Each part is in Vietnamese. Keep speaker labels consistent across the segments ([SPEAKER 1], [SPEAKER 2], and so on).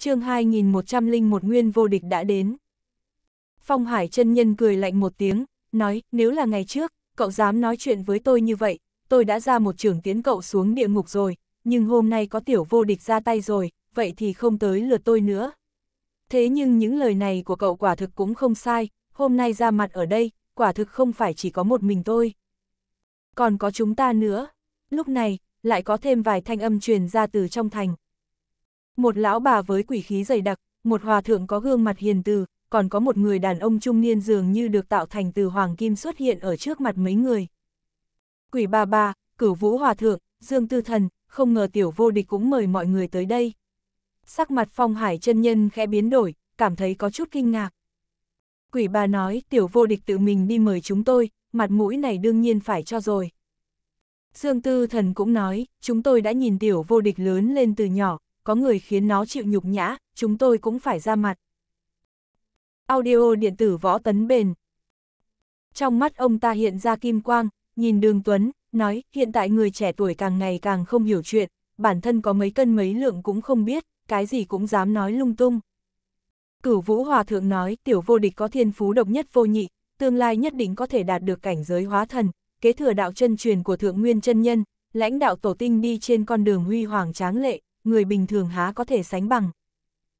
[SPEAKER 1] chương 2101 nguyên vô địch đã đến. Phong Hải chân nhân cười lạnh một tiếng, nói, nếu là ngày trước, cậu dám nói chuyện với tôi như vậy, tôi đã ra một trường tiến cậu xuống địa ngục rồi, nhưng hôm nay có tiểu vô địch ra tay rồi, vậy thì không tới lượt tôi nữa. Thế nhưng những lời này của cậu quả thực cũng không sai, hôm nay ra mặt ở đây, quả thực không phải chỉ có một mình tôi. Còn có chúng ta nữa. Lúc này, lại có thêm vài thanh âm truyền ra từ trong thành, một lão bà với quỷ khí dày đặc, một hòa thượng có gương mặt hiền từ, còn có một người đàn ông trung niên dường như được tạo thành từ hoàng kim xuất hiện ở trước mặt mấy người. Quỷ bà bà, cửu vũ hòa thượng, dương tư thần, không ngờ tiểu vô địch cũng mời mọi người tới đây. Sắc mặt phong hải chân nhân khẽ biến đổi, cảm thấy có chút kinh ngạc. Quỷ bà nói tiểu vô địch tự mình đi mời chúng tôi, mặt mũi này đương nhiên phải cho rồi. Dương Tư Thần cũng nói, chúng tôi đã nhìn tiểu vô địch lớn lên từ nhỏ, có người khiến nó chịu nhục nhã, chúng tôi cũng phải ra mặt. Audio điện tử võ tấn bền. Trong mắt ông ta hiện ra kim quang, nhìn đường Tuấn, nói hiện tại người trẻ tuổi càng ngày càng không hiểu chuyện, bản thân có mấy cân mấy lượng cũng không biết, cái gì cũng dám nói lung tung. Cửu Vũ Hòa Thượng nói tiểu vô địch có thiên phú độc nhất vô nhị, tương lai nhất định có thể đạt được cảnh giới hóa thần, kế thừa đạo chân truyền của Thượng Nguyên chân Nhân, lãnh đạo tổ tinh đi trên con đường huy hoàng tráng lệ, người bình thường há có thể sánh bằng.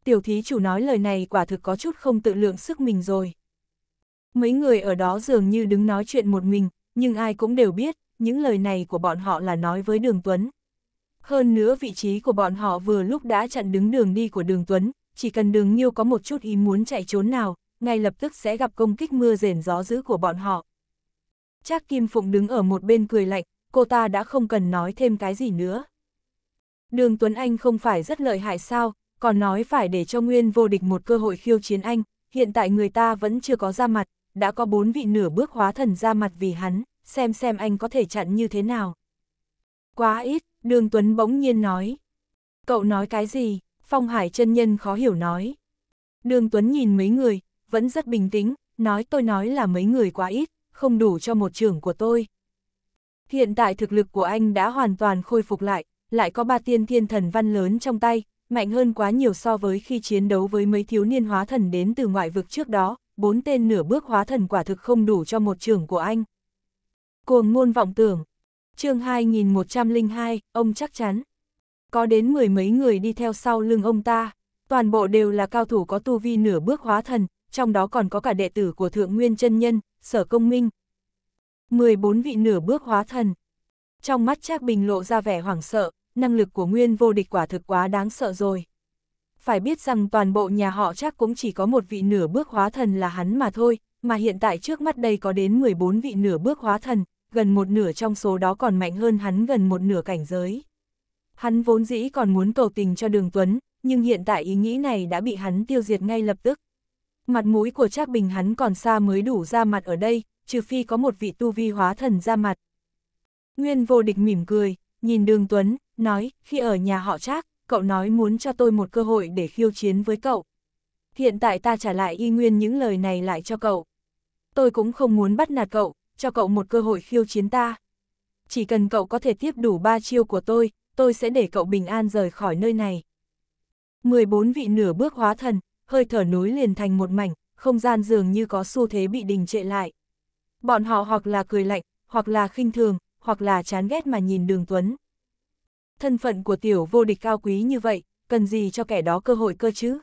[SPEAKER 1] Tiểu thí chủ nói lời này quả thực có chút không tự lượng sức mình rồi. Mấy người ở đó dường như đứng nói chuyện một mình, nhưng ai cũng đều biết, những lời này của bọn họ là nói với Đường Tuấn. Hơn nữa vị trí của bọn họ vừa lúc đã chặn đứng đường đi của Đường Tuấn, chỉ cần Đường Nhiêu có một chút ý muốn chạy trốn nào, ngay lập tức sẽ gặp công kích mưa rền gió dữ của bọn họ. Trác Kim Phụng đứng ở một bên cười lạnh, cô ta đã không cần nói thêm cái gì nữa đường Tuấn Anh không phải rất lợi hại sao, còn nói phải để cho Nguyên vô địch một cơ hội khiêu chiến anh, hiện tại người ta vẫn chưa có ra mặt, đã có bốn vị nửa bước hóa thần ra mặt vì hắn, xem xem anh có thể chặn như thế nào. Quá ít, đường Tuấn bỗng nhiên nói. Cậu nói cái gì? Phong Hải chân nhân khó hiểu nói. Đường Tuấn nhìn mấy người, vẫn rất bình tĩnh, nói tôi nói là mấy người quá ít, không đủ cho một trưởng của tôi. Hiện tại thực lực của anh đã hoàn toàn khôi phục lại, lại có ba tiên thiên thần văn lớn trong tay, mạnh hơn quá nhiều so với khi chiến đấu với mấy thiếu niên hóa thần đến từ ngoại vực trước đó, bốn tên nửa bước hóa thần quả thực không đủ cho một trưởng của anh. Cuồng ngôn vọng tưởng, chương 2102, ông chắc chắn. Có đến mười mấy người đi theo sau lưng ông ta, toàn bộ đều là cao thủ có tu vi nửa bước hóa thần, trong đó còn có cả đệ tử của Thượng Nguyên chân Nhân, Sở Công Minh. 14 vị nửa bước hóa thần. Trong mắt Trác Bình lộ ra vẻ hoảng sợ, năng lực của nguyên vô địch quả thực quá đáng sợ rồi. Phải biết rằng toàn bộ nhà họ chắc cũng chỉ có một vị nửa bước hóa thần là hắn mà thôi, mà hiện tại trước mắt đây có đến 14 vị nửa bước hóa thần, gần một nửa trong số đó còn mạnh hơn hắn gần một nửa cảnh giới. Hắn vốn dĩ còn muốn cầu tình cho Đường Tuấn, nhưng hiện tại ý nghĩ này đã bị hắn tiêu diệt ngay lập tức. Mặt mũi của Trác Bình hắn còn xa mới đủ ra mặt ở đây, trừ phi có một vị tu vi hóa thần ra mặt. Nguyên vô địch mỉm cười, nhìn Đường Tuấn, nói, khi ở nhà họ Trác, cậu nói muốn cho tôi một cơ hội để khiêu chiến với cậu. Hiện tại ta trả lại y nguyên những lời này lại cho cậu. Tôi cũng không muốn bắt nạt cậu, cho cậu một cơ hội khiêu chiến ta. Chỉ cần cậu có thể tiếp đủ ba chiêu của tôi, tôi sẽ để cậu bình an rời khỏi nơi này. 14 vị nửa bước hóa thần, hơi thở núi liền thành một mảnh, không gian dường như có xu thế bị đình trệ lại. Bọn họ hoặc là cười lạnh, hoặc là khinh thường, hoặc là chán ghét mà nhìn đường Tuấn thân phận của tiểu vô địch cao quý như vậy, cần gì cho kẻ đó cơ hội cơ chứ?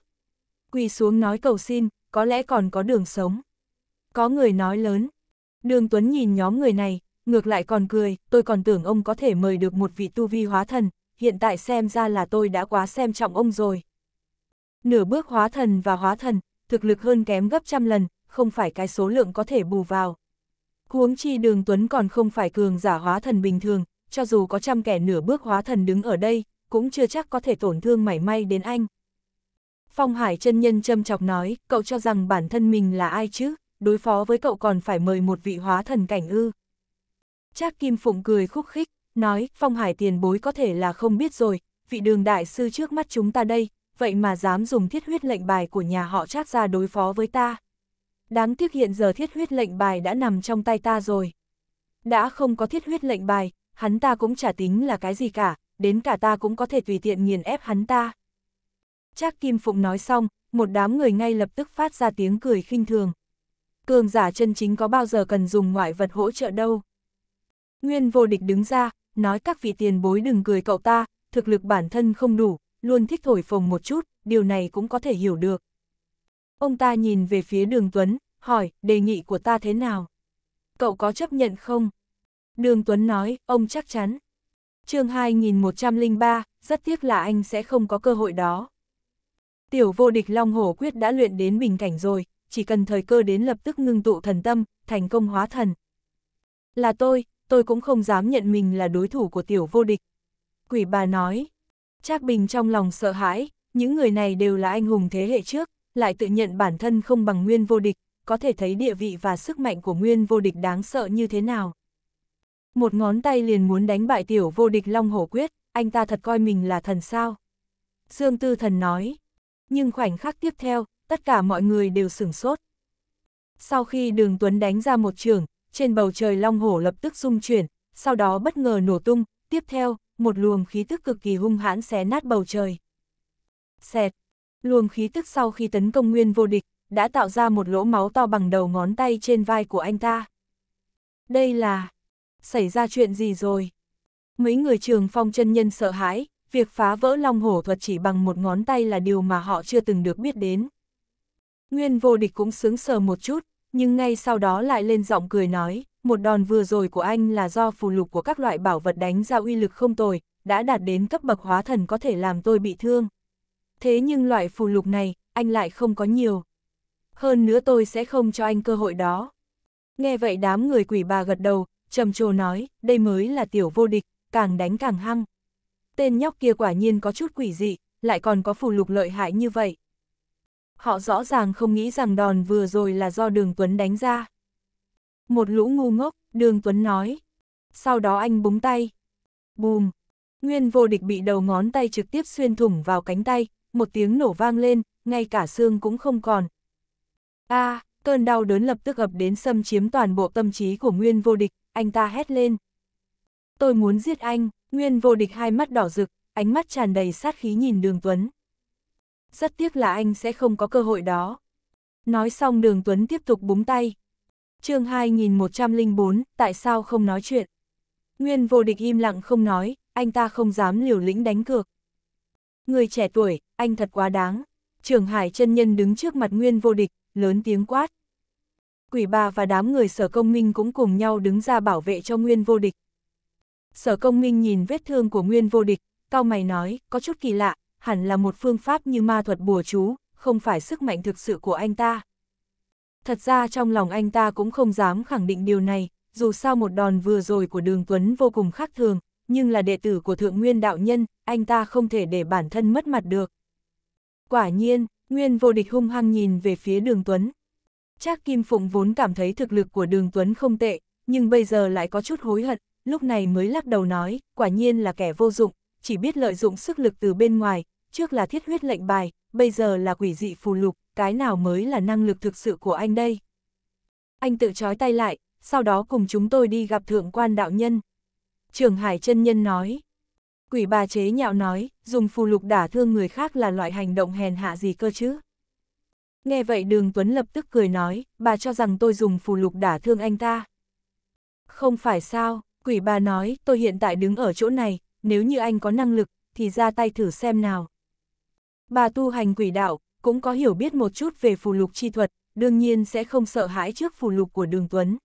[SPEAKER 1] Quỳ xuống nói cầu xin, có lẽ còn có đường sống. Có người nói lớn. Đường Tuấn nhìn nhóm người này, ngược lại còn cười, tôi còn tưởng ông có thể mời được một vị tu vi hóa thần, hiện tại xem ra là tôi đã quá xem trọng ông rồi. Nửa bước hóa thần và hóa thần, thực lực hơn kém gấp trăm lần, không phải cái số lượng có thể bù vào. Huống chi đường Tuấn còn không phải cường giả hóa thần bình thường, cho dù có trăm kẻ nửa bước hóa thần đứng ở đây, cũng chưa chắc có thể tổn thương mảy may đến anh. Phong Hải chân nhân châm chọc nói, cậu cho rằng bản thân mình là ai chứ, đối phó với cậu còn phải mời một vị hóa thần cảnh ư. Trác Kim Phụng cười khúc khích, nói, Phong Hải tiền bối có thể là không biết rồi, vị đường đại sư trước mắt chúng ta đây, vậy mà dám dùng thiết huyết lệnh bài của nhà họ Trác ra đối phó với ta. Đáng tiếc hiện giờ thiết huyết lệnh bài đã nằm trong tay ta rồi. Đã không có thiết huyết lệnh bài, hắn ta cũng chả tính là cái gì cả, đến cả ta cũng có thể tùy tiện nghiền ép hắn ta. Trác Kim Phụng nói xong, một đám người ngay lập tức phát ra tiếng cười khinh thường. Cường giả chân chính có bao giờ cần dùng ngoại vật hỗ trợ đâu. Nguyên vô địch đứng ra, nói các vị tiền bối đừng cười cậu ta, thực lực bản thân không đủ, luôn thích thổi phồng một chút, điều này cũng có thể hiểu được. Ông ta nhìn về phía đường Tuấn, hỏi, đề nghị của ta thế nào? Cậu có chấp nhận không? Đường Tuấn nói, ông chắc chắn. chương 2103, rất tiếc là anh sẽ không có cơ hội đó. Tiểu vô địch Long Hổ Quyết đã luyện đến bình cảnh rồi, chỉ cần thời cơ đến lập tức ngưng tụ thần tâm, thành công hóa thần. Là tôi, tôi cũng không dám nhận mình là đối thủ của tiểu vô địch. Quỷ bà nói, Trác Bình trong lòng sợ hãi, những người này đều là anh hùng thế hệ trước, lại tự nhận bản thân không bằng nguyên vô địch, có thể thấy địa vị và sức mạnh của nguyên vô địch đáng sợ như thế nào một ngón tay liền muốn đánh bại tiểu vô địch Long Hổ Quyết, anh ta thật coi mình là thần sao. Dương Tư Thần nói, nhưng khoảnh khắc tiếp theo, tất cả mọi người đều sửng sốt. Sau khi đường Tuấn đánh ra một trường, trên bầu trời Long Hổ lập tức rung chuyển, sau đó bất ngờ nổ tung, tiếp theo, một luồng khí tức cực kỳ hung hãn xé nát bầu trời. Xẹt, luồng khí tức sau khi tấn công nguyên vô địch, đã tạo ra một lỗ máu to bằng đầu ngón tay trên vai của anh ta. Đây là, xảy ra chuyện gì rồi? Mấy người trường phong chân nhân sợ hãi, việc phá vỡ long hổ thuật chỉ bằng một ngón tay là điều mà họ chưa từng được biết đến. Nguyên vô địch cũng sướng sờ một chút, nhưng ngay sau đó lại lên giọng cười nói, một đòn vừa rồi của anh là do phù lục của các loại bảo vật đánh ra uy lực không tồi, đã đạt đến cấp bậc hóa thần có thể làm tôi bị thương. Thế nhưng loại phù lục này, anh lại không có nhiều. Hơn nữa tôi sẽ không cho anh cơ hội đó. Nghe vậy đám người quỷ bà gật đầu, trầm trồ nói, đây mới là tiểu vô địch, càng đánh càng hăng. Tên nhóc kia quả nhiên có chút quỷ dị, lại còn có phù lục lợi hại như vậy. Họ rõ ràng không nghĩ rằng đòn vừa rồi là do Đường Tuấn đánh ra. Một lũ ngu ngốc, Đường Tuấn nói. Sau đó anh búng tay. Bùm! Nguyên vô địch bị đầu ngón tay trực tiếp xuyên thủng vào cánh tay, một tiếng nổ vang lên, ngay cả xương cũng không còn. a à, cơn đau đớn lập tức ập đến xâm chiếm toàn bộ tâm trí của Nguyên vô địch, anh ta hét lên. Tôi muốn giết anh, Nguyên vô địch hai mắt đỏ rực, ánh mắt tràn đầy sát khí nhìn đường Tuấn. Rất tiếc là anh sẽ không có cơ hội đó. Nói xong đường Tuấn tiếp tục búng tay. chương 2104, tại sao không nói chuyện? Nguyên vô địch im lặng không nói, anh ta không dám liều lĩnh đánh cược. Người trẻ tuổi, anh thật quá đáng. Trường Hải chân nhân đứng trước mặt Nguyên vô địch, lớn tiếng quát quỷ bà và đám người sở công minh cũng cùng nhau đứng ra bảo vệ cho Nguyên Vô Địch. Sở công minh nhìn vết thương của Nguyên Vô Địch, cao mày nói, có chút kỳ lạ, hẳn là một phương pháp như ma thuật bùa chú, không phải sức mạnh thực sự của anh ta. Thật ra trong lòng anh ta cũng không dám khẳng định điều này, dù sao một đòn vừa rồi của Đường Tuấn vô cùng khác thường, nhưng là đệ tử của Thượng Nguyên Đạo Nhân, anh ta không thể để bản thân mất mặt được. Quả nhiên, Nguyên Vô Địch hung hăng nhìn về phía Đường Tuấn, Trác Kim Phụng vốn cảm thấy thực lực của Đường Tuấn không tệ, nhưng bây giờ lại có chút hối hận, lúc này mới lắc đầu nói, quả nhiên là kẻ vô dụng, chỉ biết lợi dụng sức lực từ bên ngoài, trước là thiết huyết lệnh bài, bây giờ là quỷ dị phù lục, cái nào mới là năng lực thực sự của anh đây? Anh tự chói tay lại, sau đó cùng chúng tôi đi gặp thượng quan đạo nhân. Trường Hải chân Nhân nói, quỷ bà chế nhạo nói, dùng phù lục đả thương người khác là loại hành động hèn hạ gì cơ chứ? Nghe vậy đường Tuấn lập tức cười nói, bà cho rằng tôi dùng phù lục đả thương anh ta. Không phải sao, quỷ bà nói, tôi hiện tại đứng ở chỗ này, nếu như anh có năng lực, thì ra tay thử xem nào. Bà tu hành quỷ đạo, cũng có hiểu biết một chút về phù lục chi thuật, đương nhiên sẽ không sợ hãi trước phù lục của đường Tuấn.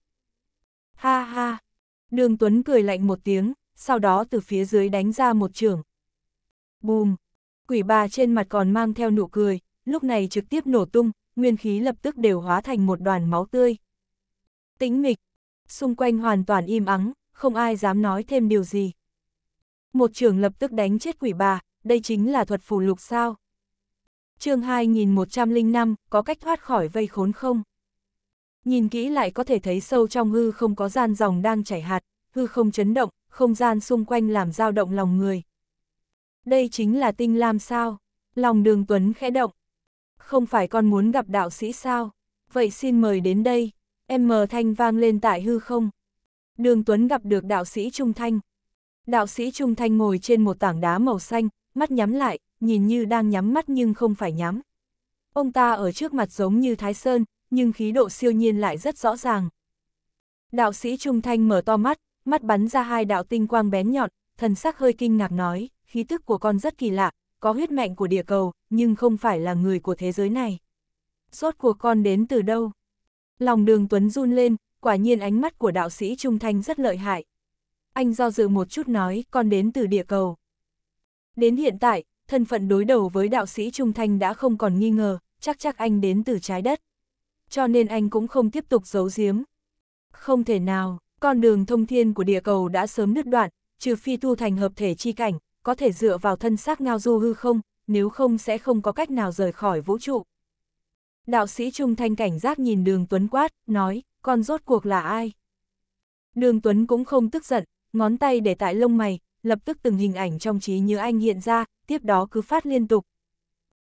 [SPEAKER 1] Ha ha, đường Tuấn cười lạnh một tiếng, sau đó từ phía dưới đánh ra một trường. Bùm, quỷ bà trên mặt còn mang theo nụ cười, lúc này trực tiếp nổ tung, nguyên khí lập tức đều hóa thành một đoàn máu tươi. Tĩnh mịch, xung quanh hoàn toàn im ắng, không ai dám nói thêm điều gì. Một trường lập tức đánh chết quỷ bà, đây chính là thuật phù lục sao. chương 2105, có cách thoát khỏi vây khốn không? Nhìn kỹ lại có thể thấy sâu trong hư không có gian dòng đang chảy hạt, hư không chấn động, không gian xung quanh làm dao động lòng người. Đây chính là tinh lam sao? Lòng đường tuấn khẽ động, không phải con muốn gặp đạo sĩ sao, vậy xin mời đến đây, em mờ thanh vang lên tại hư không. Đường Tuấn gặp được đạo sĩ Trung Thanh. Đạo sĩ Trung Thanh ngồi trên một tảng đá màu xanh, mắt nhắm lại, nhìn như đang nhắm mắt nhưng không phải nhắm. Ông ta ở trước mặt giống như Thái Sơn, nhưng khí độ siêu nhiên lại rất rõ ràng. Đạo sĩ Trung Thanh mở to mắt, mắt bắn ra hai đạo tinh quang bén nhọn, thần sắc hơi kinh ngạc nói, khí tức của con rất kỳ lạ, có huyết mệnh của địa cầu, nhưng không phải là người của thế giới này. Rốt cuộc con đến từ đâu? Lòng đường Tuấn run lên, quả nhiên ánh mắt của đạo sĩ Trung Thanh rất lợi hại. Anh do dự một chút nói, con đến từ địa cầu. Đến hiện tại, thân phận đối đầu với đạo sĩ Trung Thanh đã không còn nghi ngờ, chắc chắc anh đến từ trái đất. Cho nên anh cũng không tiếp tục giấu giếm. Không thể nào, con đường thông thiên của địa cầu đã sớm đứt đoạn, trừ phi tu thành hợp thể chi cảnh, có thể dựa vào thân xác ngao du hư không, nếu không sẽ không có cách nào rời khỏi vũ trụ. Đạo sĩ Trung Thanh cảnh giác nhìn đường Tuấn quát, nói, con rốt cuộc là ai? Đường Tuấn cũng không tức giận, ngón tay để tại lông mày, lập tức từng hình ảnh trong trí như anh hiện ra, tiếp đó cứ phát liên tục.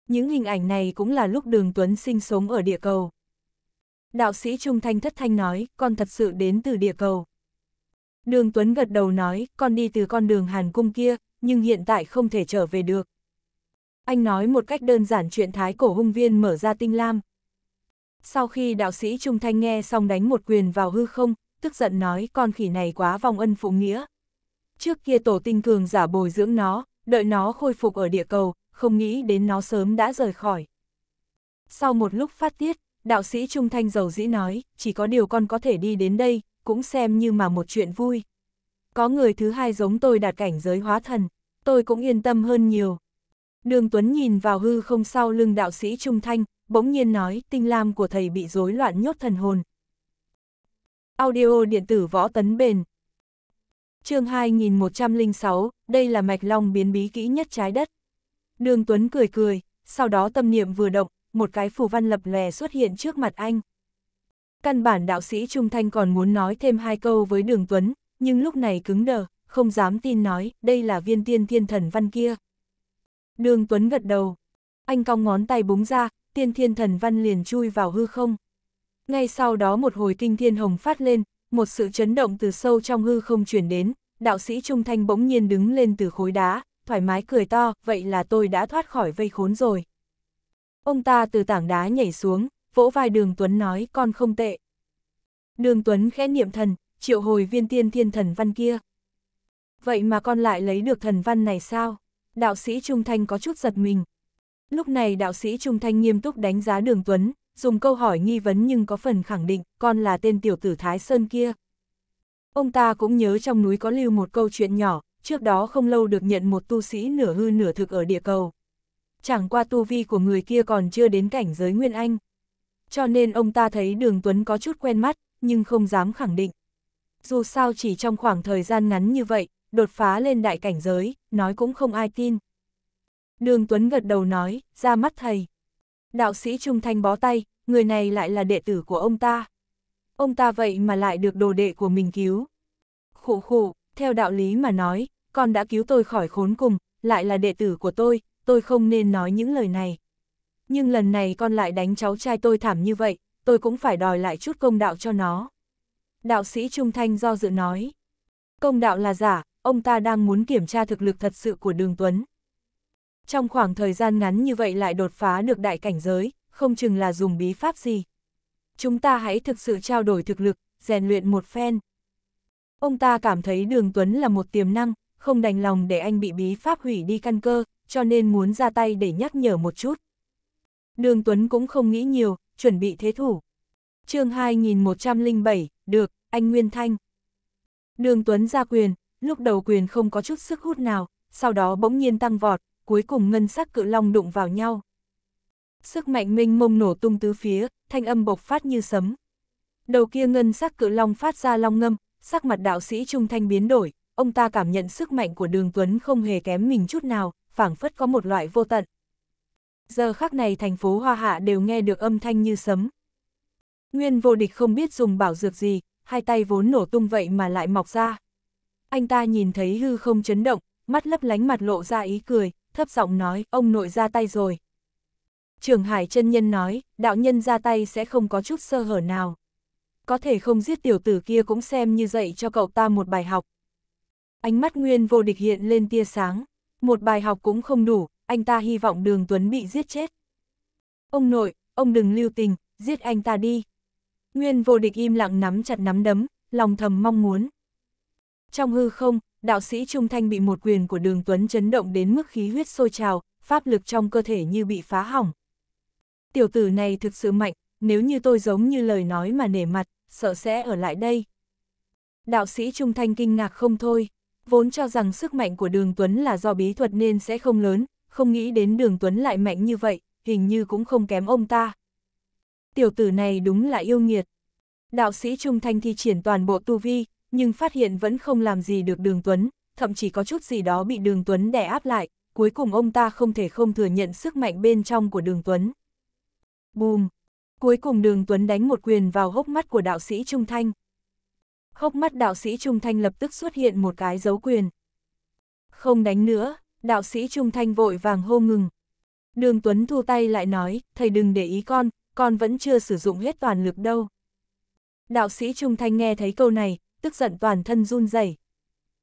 [SPEAKER 1] Những hình ảnh này cũng là lúc đường Tuấn sinh sống ở địa cầu. Đạo sĩ Trung Thanh thất thanh nói, con thật sự đến từ địa cầu. Đường Tuấn gật đầu nói, con đi từ con đường Hàn Cung kia, nhưng hiện tại không thể trở về được. Anh nói một cách đơn giản chuyện thái cổ hung viên mở ra tinh lam. Sau khi đạo sĩ Trung Thanh nghe xong đánh một quyền vào hư không, tức giận nói con khỉ này quá vòng ân phụ nghĩa. Trước kia tổ tinh cường giả bồi dưỡng nó, đợi nó khôi phục ở địa cầu, không nghĩ đến nó sớm đã rời khỏi. Sau một lúc phát tiết, đạo sĩ Trung Thanh giàu dĩ nói, chỉ có điều con có thể đi đến đây, cũng xem như mà một chuyện vui. Có người thứ hai giống tôi đạt cảnh giới hóa thần tôi cũng yên tâm hơn nhiều. Đường Tuấn nhìn vào hư không sau lưng đạo sĩ Trung Thanh, bỗng nhiên nói tinh lam của thầy bị rối loạn nhốt thần hồn. Audio điện tử võ tấn bền chương 2106, đây là mạch long biến bí kỹ nhất trái đất. Đường Tuấn cười cười, sau đó tâm niệm vừa động, một cái phù văn lập lè xuất hiện trước mặt anh. Căn bản đạo sĩ Trung Thanh còn muốn nói thêm hai câu với Đường Tuấn, nhưng lúc này cứng đờ, không dám tin nói, đây là viên tiên thiên thần văn kia. Đường Tuấn gật đầu, anh cong ngón tay búng ra, tiên thiên thần văn liền chui vào hư không. Ngay sau đó một hồi kinh thiên hồng phát lên, một sự chấn động từ sâu trong hư không chuyển đến, đạo sĩ Trung Thanh bỗng nhiên đứng lên từ khối đá, thoải mái cười to, vậy là tôi đã thoát khỏi vây khốn rồi. Ông ta từ tảng đá nhảy xuống, vỗ vai đường Tuấn nói con không tệ. Đường Tuấn khẽ niệm thần, triệu hồi viên tiên thiên thần văn kia. Vậy mà con lại lấy được thần văn này sao? Đạo sĩ Trung Thanh có chút giật mình. Lúc này đạo sĩ Trung Thanh nghiêm túc đánh giá đường Tuấn, dùng câu hỏi nghi vấn nhưng có phần khẳng định con là tên tiểu tử Thái Sơn kia. Ông ta cũng nhớ trong núi có lưu một câu chuyện nhỏ, trước đó không lâu được nhận một tu sĩ nửa hư nửa thực ở địa cầu. Chẳng qua tu vi của người kia còn chưa đến cảnh giới Nguyên Anh. Cho nên ông ta thấy đường Tuấn có chút quen mắt, nhưng không dám khẳng định. Dù sao chỉ trong khoảng thời gian ngắn như vậy, đột phá lên đại cảnh giới, nói cũng không ai tin. Đường Tuấn gật đầu nói, ra mắt thầy. Đạo sĩ Trung Thanh bó tay, người này lại là đệ tử của ông ta. Ông ta vậy mà lại được đồ đệ của mình cứu. khổ khổ theo đạo lý mà nói, con đã cứu tôi khỏi khốn cùng, lại là đệ tử của tôi, tôi không nên nói những lời này. Nhưng lần này con lại đánh cháu trai tôi thảm như vậy, tôi cũng phải đòi lại chút công đạo cho nó. Đạo sĩ Trung Thanh do dự nói. Công đạo là giả, ông ta đang muốn kiểm tra thực lực thật sự của Đường Tuấn. Trong khoảng thời gian ngắn như vậy lại đột phá được đại cảnh giới, không chừng là dùng bí pháp gì. Chúng ta hãy thực sự trao đổi thực lực, rèn luyện một phen. Ông ta cảm thấy Đường Tuấn là một tiềm năng, không đành lòng để anh bị bí pháp hủy đi căn cơ, cho nên muốn ra tay để nhắc nhở một chút. Đường Tuấn cũng không nghĩ nhiều, chuẩn bị thế thủ. chương 2107, được, anh Nguyên Thanh. Đường Tuấn ra quyền, lúc đầu quyền không có chút sức hút nào, sau đó bỗng nhiên tăng vọt, cuối cùng ngân sắc cự long đụng vào nhau. Sức mạnh minh mông nổ tung tứ phía, thanh âm bộc phát như sấm. Đầu kia ngân sắc cự long phát ra long ngâm, sắc mặt đạo sĩ trung thanh biến đổi, ông ta cảm nhận sức mạnh của đường Tuấn không hề kém mình chút nào, phảng phất có một loại vô tận. Giờ khắc này thành phố Hoa Hạ đều nghe được âm thanh như sấm. Nguyên vô địch không biết dùng bảo dược gì, hai tay vốn nổ tung vậy mà lại mọc ra anh ta nhìn thấy hư không chấn động, mắt lấp lánh mặt lộ ra ý cười, thấp giọng nói, ông nội ra tay rồi. Trường Hải chân nhân nói, đạo nhân ra tay sẽ không có chút sơ hở nào. Có thể không giết tiểu tử kia cũng xem như dạy cho cậu ta một bài học. Ánh mắt Nguyên vô địch hiện lên tia sáng, một bài học cũng không đủ, anh ta hy vọng đường Tuấn bị giết chết. Ông nội, ông đừng lưu tình, giết anh ta đi. Nguyên vô địch im lặng nắm chặt nắm đấm, lòng thầm mong muốn. Trong hư không, đạo sĩ Trung Thanh bị một quyền của đường Tuấn chấn động đến mức khí huyết sôi trào, pháp lực trong cơ thể như bị phá hỏng. Tiểu tử này thực sự mạnh, nếu như tôi giống như lời nói mà nể mặt, sợ sẽ ở lại đây. Đạo sĩ Trung Thanh kinh ngạc không thôi, vốn cho rằng sức mạnh của đường Tuấn là do bí thuật nên sẽ không lớn, không nghĩ đến đường Tuấn lại mạnh như vậy, hình như cũng không kém ông ta. Tiểu tử này đúng là yêu nghiệt. Đạo sĩ Trung Thanh thi triển toàn bộ tu vi, nhưng phát hiện vẫn không làm gì được Đường Tuấn, thậm chí có chút gì đó bị Đường Tuấn đè áp lại, cuối cùng ông ta không thể không thừa nhận sức mạnh bên trong của Đường Tuấn. Bùm! Cuối cùng Đường Tuấn đánh một quyền vào hốc mắt của đạo sĩ Trung Thanh. Hốc mắt đạo sĩ Trung Thanh lập tức xuất hiện một cái dấu quyền. Không đánh nữa, đạo sĩ Trung Thanh vội vàng hô ngừng. Đường Tuấn thu tay lại nói, thầy đừng để ý con, con vẫn chưa sử dụng hết toàn lực đâu. Đạo sĩ Trung Thanh nghe thấy câu này, tức giận toàn thân run rẩy.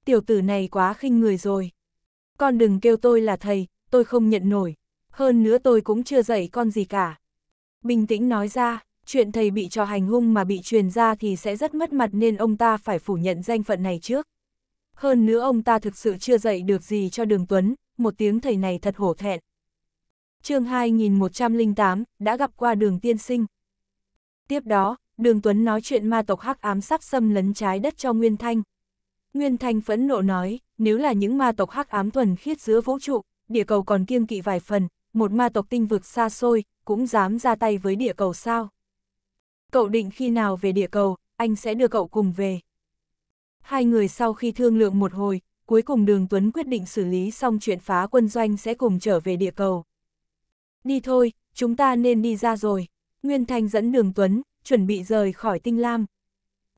[SPEAKER 1] Tiểu tử này quá khinh người rồi. Con đừng kêu tôi là thầy, tôi không nhận nổi. Hơn nữa tôi cũng chưa dạy con gì cả. Bình tĩnh nói ra, chuyện thầy bị trò hành hung mà bị truyền ra thì sẽ rất mất mặt nên ông ta phải phủ nhận danh phận này trước. Hơn nữa ông ta thực sự chưa dạy được gì cho Đường Tuấn, một tiếng thầy này thật hổ thẹn. chương 2108, đã gặp qua đường tiên sinh. Tiếp đó, đường Tuấn nói chuyện ma tộc hắc ám sắp xâm lấn trái đất cho Nguyên Thanh. Nguyên Thanh phẫn nộ nói, nếu là những ma tộc hắc ám thuần khiết giữa vũ trụ, địa cầu còn kiêng kỵ vài phần, một ma tộc tinh vực xa xôi, cũng dám ra tay với địa cầu sao. Cậu định khi nào về địa cầu, anh sẽ đưa cậu cùng về. Hai người sau khi thương lượng một hồi, cuối cùng đường Tuấn quyết định xử lý xong chuyện phá quân doanh sẽ cùng trở về địa cầu. Đi thôi, chúng ta nên đi ra rồi. Nguyên Thanh dẫn đường Tuấn, chuẩn bị rời khỏi tinh lam.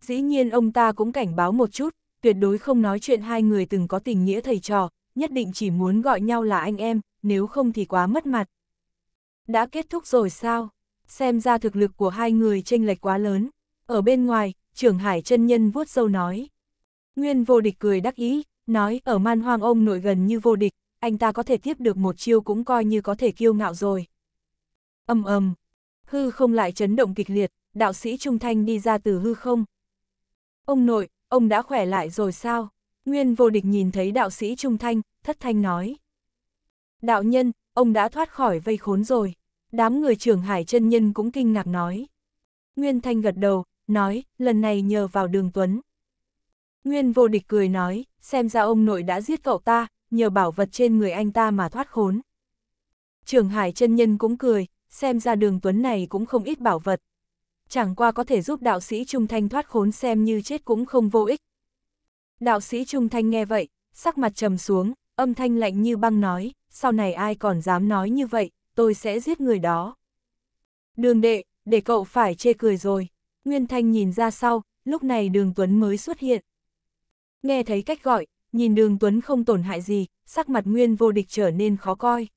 [SPEAKER 1] Dĩ nhiên ông ta cũng cảnh báo một chút, tuyệt đối không nói chuyện hai người từng có tình nghĩa thầy trò, nhất định chỉ muốn gọi nhau là anh em, nếu không thì quá mất mặt. Đã kết thúc rồi sao? Xem ra thực lực của hai người chênh lệch quá lớn. Ở bên ngoài, trưởng hải chân nhân vuốt sâu nói. Nguyên vô địch cười đắc ý, nói ở man hoang ông nội gần như vô địch, anh ta có thể tiếp được một chiêu cũng coi như có thể kiêu ngạo rồi. Âm ầm, hư không lại chấn động kịch liệt, đạo sĩ Trung Thanh đi ra từ hư không. Ông nội, ông đã khỏe lại rồi sao? Nguyên vô địch nhìn thấy đạo sĩ Trung Thanh, thất thanh nói. Đạo nhân, ông đã thoát khỏi vây khốn rồi. Đám người trưởng hải chân nhân cũng kinh ngạc nói. Nguyên Thanh gật đầu, nói, lần này nhờ vào đường Tuấn. Nguyên vô địch cười nói, xem ra ông nội đã giết cậu ta, nhờ bảo vật trên người anh ta mà thoát khốn. Trưởng hải chân nhân cũng cười, xem ra đường Tuấn này cũng không ít bảo vật chẳng qua có thể giúp đạo sĩ Trung Thanh thoát khốn xem như chết cũng không vô ích. Đạo sĩ Trung Thanh nghe vậy, sắc mặt trầm xuống, âm thanh lạnh như băng nói, sau này ai còn dám nói như vậy, tôi sẽ giết người đó. Đường đệ, để cậu phải chê cười rồi. Nguyên Thanh nhìn ra sau, lúc này đường Tuấn mới xuất hiện. Nghe thấy cách gọi, nhìn đường Tuấn không tổn hại gì, sắc mặt Nguyên vô địch trở nên khó coi.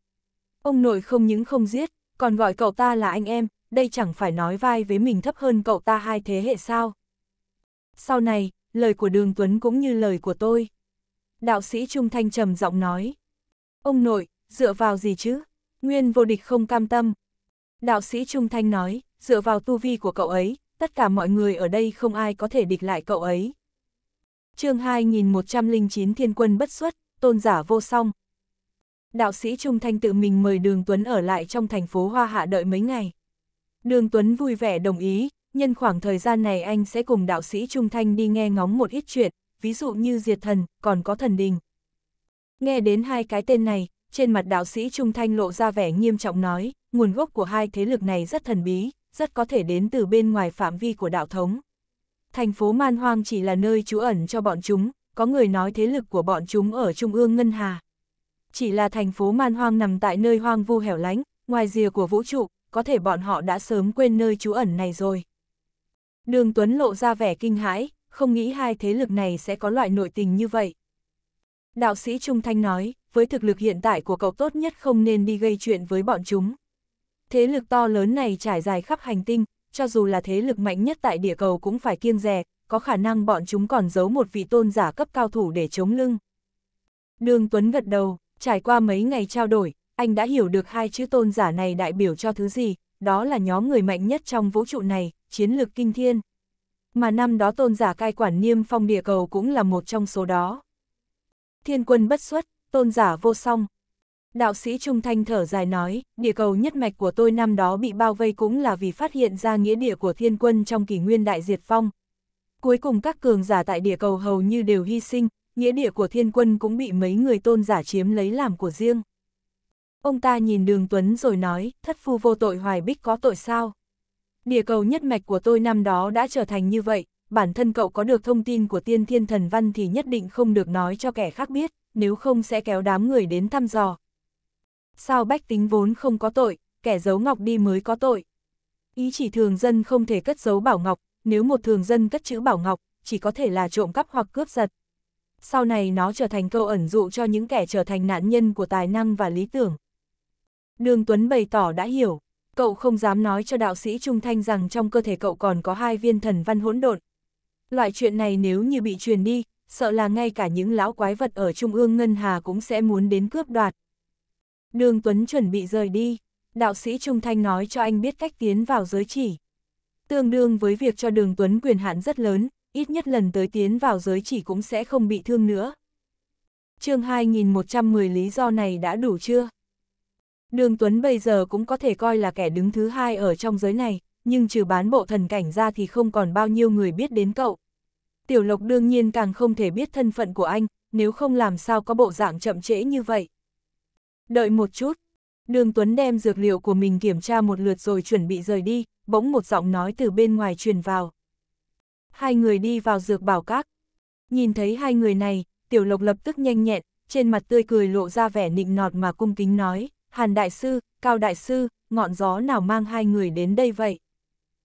[SPEAKER 1] Ông nội không những không giết, còn gọi cậu ta là anh em, đây chẳng phải nói vai với mình thấp hơn cậu ta hai thế hệ sao. Sau này, lời của Đường Tuấn cũng như lời của tôi. Đạo sĩ Trung Thanh trầm giọng nói. Ông nội, dựa vào gì chứ? Nguyên vô địch không cam tâm. Đạo sĩ Trung Thanh nói, dựa vào tu vi của cậu ấy, tất cả mọi người ở đây không ai có thể địch lại cậu ấy. chương 2109 Thiên Quân bất xuất, tôn giả vô song. Đạo sĩ Trung Thanh tự mình mời Đường Tuấn ở lại trong thành phố Hoa Hạ đợi mấy ngày. Đường Tuấn vui vẻ đồng ý, nhân khoảng thời gian này anh sẽ cùng đạo sĩ Trung Thanh đi nghe ngóng một ít chuyện, ví dụ như diệt thần, còn có thần đình. Nghe đến hai cái tên này, trên mặt đạo sĩ Trung Thanh lộ ra vẻ nghiêm trọng nói, nguồn gốc của hai thế lực này rất thần bí, rất có thể đến từ bên ngoài phạm vi của đạo thống. Thành phố Man Hoang chỉ là nơi trú ẩn cho bọn chúng, có người nói thế lực của bọn chúng ở Trung ương Ngân Hà. Chỉ là thành phố Man Hoang nằm tại nơi hoang vu hẻo lánh, ngoài rìa của vũ trụ, có thể bọn họ đã sớm quên nơi trú ẩn này rồi. Đường Tuấn lộ ra vẻ kinh hãi, không nghĩ hai thế lực này sẽ có loại nội tình như vậy. Đạo sĩ Trung Thanh nói, với thực lực hiện tại của cậu tốt nhất không nên đi gây chuyện với bọn chúng. Thế lực to lớn này trải dài khắp hành tinh, cho dù là thế lực mạnh nhất tại địa cầu cũng phải kiêng dè, có khả năng bọn chúng còn giấu một vị tôn giả cấp cao thủ để chống lưng. Đường Tuấn gật đầu, trải qua mấy ngày trao đổi, anh đã hiểu được hai chữ tôn giả này đại biểu cho thứ gì, đó là nhóm người mạnh nhất trong vũ trụ này, chiến lược kinh thiên. Mà năm đó tôn giả cai quản niêm phong địa cầu cũng là một trong số đó. Thiên quân bất xuất, tôn giả vô song. Đạo sĩ Trung Thanh thở dài nói, địa cầu nhất mạch của tôi năm đó bị bao vây cũng là vì phát hiện ra nghĩa địa của thiên quân trong kỷ nguyên đại diệt phong. Cuối cùng các cường giả tại địa cầu hầu như đều hy sinh, nghĩa địa của thiên quân cũng bị mấy người tôn giả chiếm lấy làm của riêng. Ông ta nhìn đường Tuấn rồi nói, thất phu vô tội hoài bích có tội sao? Địa cầu nhất mạch của tôi năm đó đã trở thành như vậy, bản thân cậu có được thông tin của tiên thiên thần văn thì nhất định không được nói cho kẻ khác biết, nếu không sẽ kéo đám người đến thăm dò. Sao bách tính vốn không có tội, kẻ giấu ngọc đi mới có tội. Ý chỉ thường dân không thể cất giấu bảo ngọc, nếu một thường dân cất chữ bảo ngọc, chỉ có thể là trộm cắp hoặc cướp giật. Sau này nó trở thành câu ẩn dụ cho những kẻ trở thành nạn nhân của tài năng và lý tưởng. Đường Tuấn bày tỏ đã hiểu, cậu không dám nói cho đạo sĩ Trung Thanh rằng trong cơ thể cậu còn có hai viên thần văn hỗn độn. Loại chuyện này nếu như bị truyền đi, sợ là ngay cả những lão quái vật ở Trung ương Ngân Hà cũng sẽ muốn đến cướp đoạt. Đường Tuấn chuẩn bị rời đi, đạo sĩ Trung Thanh nói cho anh biết cách tiến vào giới chỉ. Tương đương với việc cho đường Tuấn quyền hạn rất lớn, ít nhất lần tới tiến vào giới chỉ cũng sẽ không bị thương nữa. chương 2110 lý do này đã đủ chưa? Đường Tuấn bây giờ cũng có thể coi là kẻ đứng thứ hai ở trong giới này, nhưng trừ bán bộ thần cảnh ra thì không còn bao nhiêu người biết đến cậu. Tiểu Lộc đương nhiên càng không thể biết thân phận của anh, nếu không làm sao có bộ dạng chậm trễ như vậy. Đợi một chút, đường Tuấn đem dược liệu của mình kiểm tra một lượt rồi chuẩn bị rời đi, bỗng một giọng nói từ bên ngoài truyền vào. Hai người đi vào dược bảo các. Nhìn thấy hai người này, Tiểu Lộc lập tức nhanh nhẹn, trên mặt tươi cười lộ ra vẻ nịnh nọt mà cung kính nói. Hàn Đại Sư, Cao Đại Sư, ngọn gió nào mang hai người đến đây vậy?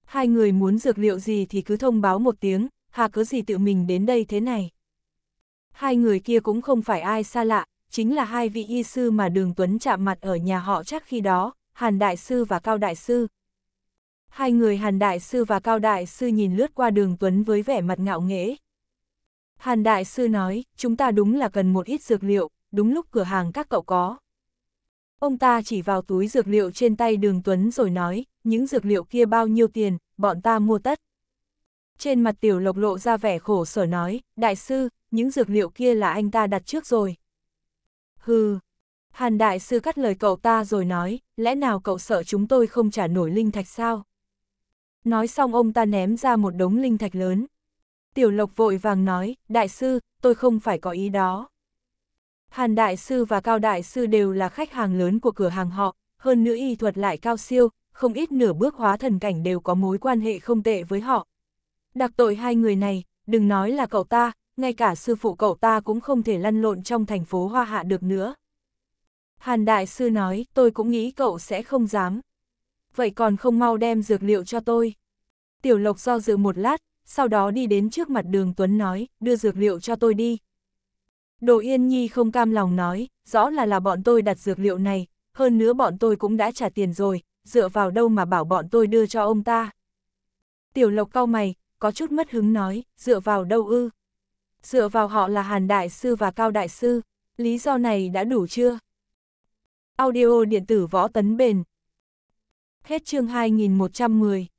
[SPEAKER 1] Hai người muốn dược liệu gì thì cứ thông báo một tiếng, hà cớ gì tự mình đến đây thế này? Hai người kia cũng không phải ai xa lạ, chính là hai vị y sư mà Đường Tuấn chạm mặt ở nhà họ chắc khi đó, Hàn Đại Sư và Cao Đại Sư. Hai người Hàn Đại Sư và Cao Đại Sư nhìn lướt qua Đường Tuấn với vẻ mặt ngạo nghễ. Hàn Đại Sư nói, chúng ta đúng là cần một ít dược liệu, đúng lúc cửa hàng các cậu có. Ông ta chỉ vào túi dược liệu trên tay đường Tuấn rồi nói, những dược liệu kia bao nhiêu tiền, bọn ta mua tất. Trên mặt tiểu lộc lộ ra vẻ khổ sở nói, đại sư, những dược liệu kia là anh ta đặt trước rồi. Hừ, hàn đại sư cắt lời cậu ta rồi nói, lẽ nào cậu sợ chúng tôi không trả nổi linh thạch sao? Nói xong ông ta ném ra một đống linh thạch lớn. Tiểu lộc vội vàng nói, đại sư, tôi không phải có ý đó. Hàn Đại Sư và Cao Đại Sư đều là khách hàng lớn của cửa hàng họ, hơn nữa y thuật lại cao siêu, không ít nửa bước hóa thần cảnh đều có mối quan hệ không tệ với họ. Đặc tội hai người này, đừng nói là cậu ta, ngay cả sư phụ cậu ta cũng không thể lăn lộn trong thành phố Hoa Hạ được nữa. Hàn Đại Sư nói, tôi cũng nghĩ cậu sẽ không dám. Vậy còn không mau đem dược liệu cho tôi. Tiểu Lộc do dự một lát, sau đó đi đến trước mặt đường Tuấn nói, đưa dược liệu cho tôi đi, Đồ Yên Nhi không cam lòng nói, rõ là là bọn tôi đặt dược liệu này, hơn nữa bọn tôi cũng đã trả tiền rồi, dựa vào đâu mà bảo bọn tôi đưa cho ông ta. Tiểu Lộc cau mày, có chút mất hứng nói, dựa vào đâu ư? Dựa vào họ là Hàn Đại Sư và Cao Đại Sư, lý do này đã đủ chưa? Audio điện tử võ tấn bền. Hết chương 2110